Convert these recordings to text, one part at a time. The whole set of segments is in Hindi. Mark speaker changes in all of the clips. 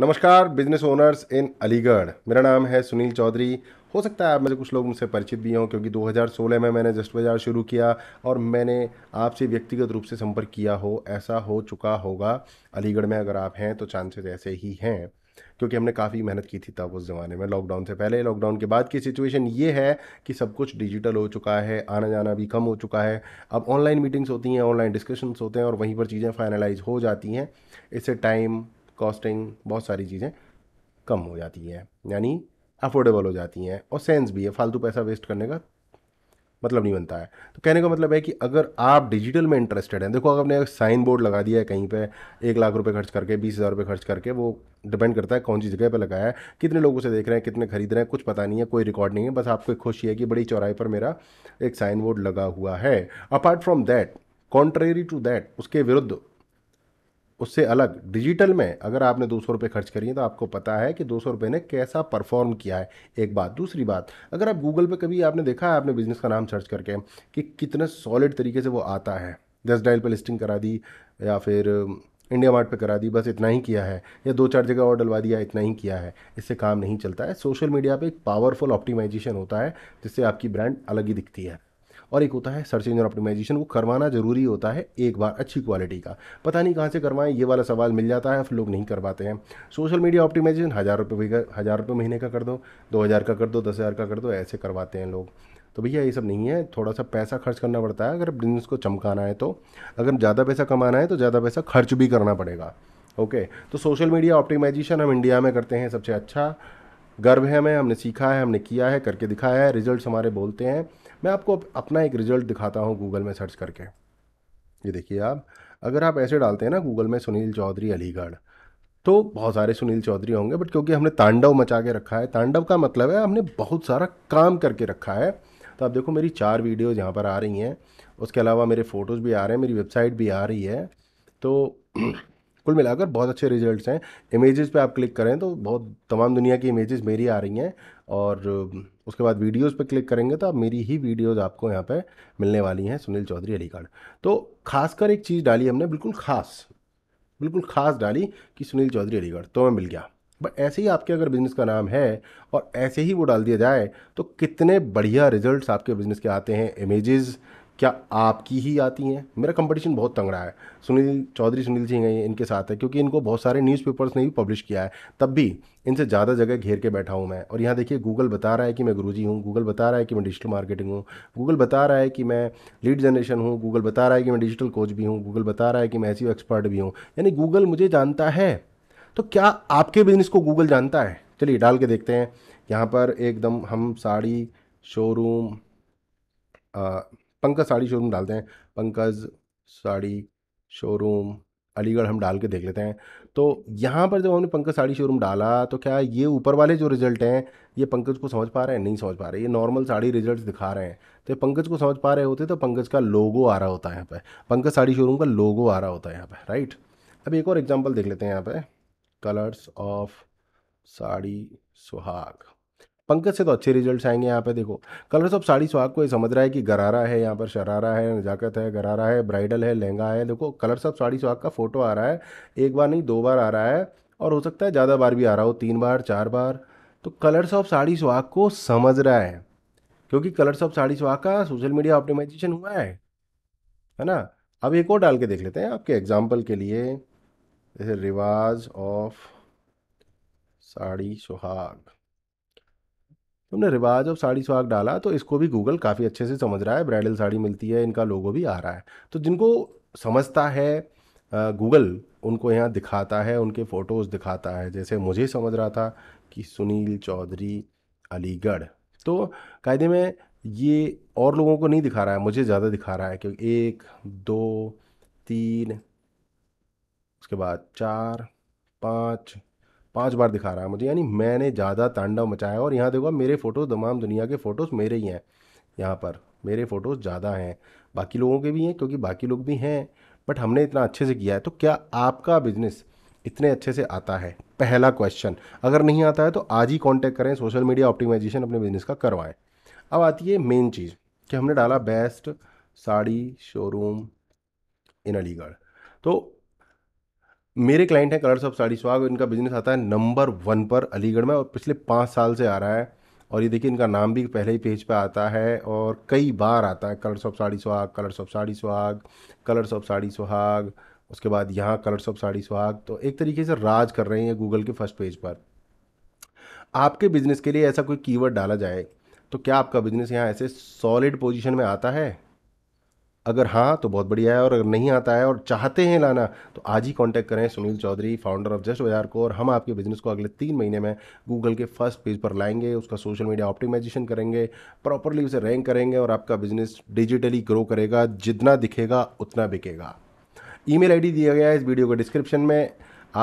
Speaker 1: नमस्कार बिजनेस ओनर्स इन अलीगढ़ मेरा नाम है सुनील चौधरी हो सकता है आप में से कुछ लोग मुझसे परिचित भी हों क्योंकि 2016 में मैंने जस्ट बाज़ार शुरू किया और मैंने आपसे व्यक्तिगत रूप से संपर्क किया हो ऐसा हो चुका होगा अलीगढ़ में अगर आप हैं तो चांसेस ऐसे ही हैं क्योंकि हमने काफ़ी मेहनत की थी तब उस ज़माने में लॉकडाउन से पहले लॉकडाउन के बाद की सिचुएशन ये है कि सब कुछ डिजिटल हो चुका है आना जाना भी कम हो चुका है अब ऑनलाइन मीटिंग्स होती हैं ऑनलाइन डिस्कशंस होते हैं और वहीं पर चीज़ें फाइनलाइज हो जाती हैं इससे टाइम कॉस्टिंग बहुत सारी चीज़ें कम हो जाती हैं यानी अफोर्डेबल हो जाती हैं और सेंस भी है फालतू पैसा वेस्ट करने का मतलब नहीं बनता है तो कहने का मतलब है कि अगर आप डिजिटल में इंटरेस्टेड हैं देखो अगर आपने साइन बोर्ड लगा दिया है कहीं पे एक लाख रुपए खर्च करके बीस हज़ार रुपये खर्च करके वो डिपेंड करता है कौन सी जगह पे लगाया है कितने लोग उसे देख रहे हैं कितने खरीद रहे हैं कुछ पता नहीं है कोई रिकॉर्ड नहीं है बस आपको एक खुशी है कि बड़ी चौराहे पर मेरा एक साइन बोर्ड लगा हुआ है apart from that contrary to that उसके विरुद्ध उससे अलग डिजिटल में अगर आपने दो सौ रुपये खर्च करिए तो आपको पता है कि दो सौ रुपये ने कैसा परफॉर्म किया है एक बात दूसरी बात अगर आप गूगल पे कभी आपने देखा है आपने बिज़नेस का नाम सर्च करके कि कितने सॉलिड तरीके से वो आता है दस डायल पर लिस्टिंग करा दी या फिर इंडिया मार्ट पे करा दी बस इतना ही किया है या दो चार जगह और डलवा दिया इतना ही किया है इससे काम नहीं चलता है सोशल मीडिया पे एक पावरफुल ऑप्टिमाइजेशन होता है जिससे आपकी ब्रांड अलग ही दिखती है और एक होता है सर्च इंजन ऑप्टिमाइजेशन वो करवाना ज़रूरी होता है एक बार अच्छी क्वालिटी का पता नहीं कहाँ से करवाएं ये वाला सवाल मिल जाता है लोग नहीं करवाते हैं सोशल मीडिया ऑप्टिमाइजेशन हज़ार रुपये का हज़ार रुपये महीने का कर दो दो हज़ार का कर दो दस हज़ार का कर दो ऐसे करवाते हैं लोग तो भैया ये सब नहीं है थोड़ा सा पैसा खर्च करना पड़ता है अगर बिजनेस को चमकाना है तो अगर ज़्यादा पैसा कमाना है तो ज़्यादा पैसा खर्च भी करना पड़ेगा ओके तो सोशल मीडिया ऑप्टिमाइजेशन हम इंडिया में करते हैं सबसे अच्छा गर्व है हमें हमने सीखा है हमने किया है करके दिखाया है रिजल्ट हमारे बोलते हैं मैं आपको अपना एक रिजल्ट दिखाता हूँ गूगल में सर्च करके ये देखिए आप अगर आप ऐसे डालते हैं ना गूगल में सुनील चौधरी अलीगढ़ तो बहुत सारे सुनील चौधरी होंगे बट क्योंकि हमने तांडव मचा के रखा है तांडव का मतलब है हमने बहुत सारा काम करके रखा है तो आप देखो मेरी चार वीडियोज़ यहाँ पर आ रही हैं उसके अलावा मेरे फ़ोटोज़ भी आ रहे हैं मेरी वेबसाइट भी आ रही है तो कुल मिलाकर बहुत अच्छे रिजल्ट्स हैं इमेजेस पे आप क्लिक करें तो बहुत तमाम दुनिया की इमेजेस मेरी आ रही हैं और उसके बाद वीडियोस पर क्लिक करेंगे तो आप मेरी ही वीडियोस आपको यहाँ पे मिलने वाली हैं सुनील चौधरी अलीगढ़ तो खासकर एक चीज़ डाली हमने बिल्कुल खास बिल्कुल खास डाली कि सुनील चौधरी अलीगढ़ तो मैं मिल गया बट ऐसे ही आपके अगर बिज़नेस का नाम है और ऐसे ही वो डाल दिया जाए तो कितने बढ़िया रिजल्ट्स आपके बिज़नेस के आते हैं इमेज़ क्या आपकी ही आती हैं मेरा कंपटीशन बहुत तंग रहा है सुनील चौधरी सुनील सिंह हैं इनके साथ है क्योंकि इनको बहुत सारे न्यूज़पेपर्स ने भी पब्लिश किया है तब भी इनसे ज़्यादा जगह घेर के बैठा हूँ मैं और यहाँ देखिए गूगल बता रहा है कि मैं गुरुजी हूँ गूगल बता रहा है कि मैं डिजिटल मार्केटिंग हूँ गूगल बता रहा है कि मैं लीड जनरेशन हूँ गूगल बता रहा है कि मैं डिजिटल कोच भी हूँ गूगल बता रहा है कि मैं ऐसी एक्सपर्ट भी हूँ यानी गूगल मुझे जानता है तो क्या आपके बिजनेस को गूगल जानता है चलिए डाल के देखते हैं यहाँ पर एकदम हम साड़ी शोरूम पंकज साड़ी शोरूम डालते हैं पंकज साड़ी शोरूम अलीगढ़ हम डाल के देख लेते हैं तो यहाँ पर जब हमने पंकज साड़ी शोरूम डाला तो क्या ये ऊपर वाले जो रिजल्ट हैं ये पंकज को समझ पा रहे हैं नहीं समझ पा रहे ये नॉर्मल साड़ी रिजल्ट दिखा रहे हैं तो पंकज को समझ पा रहे होते तो पंकज का लोगो आ रहा होता है यहाँ पर पंकज साड़ी शोरूम का लोगो आ रहा होता है यहाँ पर राइट अब एक और एग्जाम्पल देख लेते हैं यहाँ पर कलर्स ऑफ साड़ी सुहाग पंकज से तो अच्छे रिजल्ट आएंगे यहाँ पे देखो कलर्स ऑफ साड़ी सुहाग को ये समझ रहा है कि गरारा है यहाँ पर शरारा है नजाकत है गरारा है ब्राइडल है लहंगा है देखो कलर्स ऑफ साड़ी सुहाग का फोटो आ रहा है एक बार नहीं दो बार आ रहा है और हो सकता है ज़्यादा बार भी आ रहा हो तीन बार चार बार तो कलर्स ऑफ साड़ी सुहाग को समझ रहा है क्योंकि कलर्स ऑफ साड़ी सुहाग का सोशल मीडिया ऑप्टिमाइजेशन हुआ है है ना अब एक और डाल के देख लेते हैं आपके एग्जाम्पल के लिए जैसे रिवाज ऑफ साड़ी सुहाग तुमने रिवाज ऑफ साड़ी सुहाग डाला तो इसको भी गूगल काफ़ी अच्छे से समझ रहा है ब्राइडल साड़ी मिलती है इनका लोगो भी आ रहा है तो जिनको समझता है गूगल उनको यहाँ दिखाता है उनके फ़ोटोज़ दिखाता है जैसे मुझे समझ रहा था कि सुनील चौधरी अलीगढ़ तो कायदे में ये और लोगों को नहीं दिखा रहा है मुझे ज़्यादा दिखा रहा है क्योंकि एक दो तीन उसके बाद चार पाँच पांच बार दिखा रहा है मुझे यानी मैंने ज़्यादा तांडव मचाया और यहाँ देखो मेरे फ़ोटोज़ तमाम दुनिया के फ़ोटोज़ मेरे ही हैं यहाँ पर मेरे फ़ोटोज़ ज़्यादा हैं बाकी लोगों के भी हैं क्योंकि बाकी लोग भी हैं बट हमने इतना अच्छे से किया है तो क्या आपका बिज़नेस इतने अच्छे से आता है पहला क्वेश्चन अगर नहीं आता है तो आज ही कॉन्टैक्ट करें सोशल मीडिया ऑप्टिमाइजेशन अपने बिज़नेस का करवाएं अब आती है मेन चीज़ कि हमने डाला best sari showroom in Aligarh तो मेरे क्लाइंट हैं कलर्स ऑफ साड़ी सुहाग इनका बिजनेस आता है नंबर वन पर अलीगढ़ में और पिछले पाँच साल से आ रहा है और ये देखिए इनका नाम भी पहले ही पेज पे आता है और कई बार आता है कलर्स ऑफ साड़ी सुहाग कलर्स ऑफ साड़ी सुहाग कलर्स ऑफ साड़ी सुहाग उसके बाद यहाँ कलर्स ऑफ साड़ी सुहाग तो एक तरीके से राज कर रहे हैं गूगल के फर्स्ट पेज पर आपके बिजनेस के लिए ऐसा कोई कीवर्ड डाला जाए तो क्या आपका बिजनेस यहाँ ऐसे सॉलिड पोजिशन में आता है अगर हाँ तो बहुत बढ़िया है और अगर नहीं आता है और चाहते हैं लाना तो आज ही कांटेक्ट करें Sunil Chaudhary founder of just Bazaar को और हम आपके बिजनेस को अगले तीन महीने में गूगल के फर्स्ट पेज पर लाएंगे उसका सोशल मीडिया ऑप्टिमाइजेशन करेंगे प्रॉपरली उसे रैंक करेंगे और आपका बिजनेस डिजिटली ग्रो करेगा जितना दिखेगा उतना बिकेगा ई मेल दिया गया है इस वीडियो के डिस्क्रिप्शन में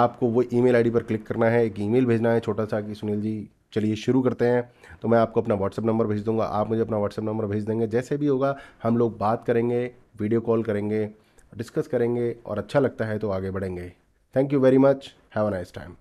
Speaker 1: आपको वो ई मेल पर क्लिक करना है एक ई भेजना है छोटा सा कि सुनील जी चलिए शुरू करते हैं तो मैं आपको अपना व्हाट्सअप नंबर भेज दूंगा आप मुझे अपना व्हाट्सअप नंबर भेज देंगे जैसे भी होगा हम लोग बात करेंगे वीडियो कॉल करेंगे डिस्कस करेंगे और अच्छा लगता है तो आगे बढ़ेंगे thank you very much have a nice time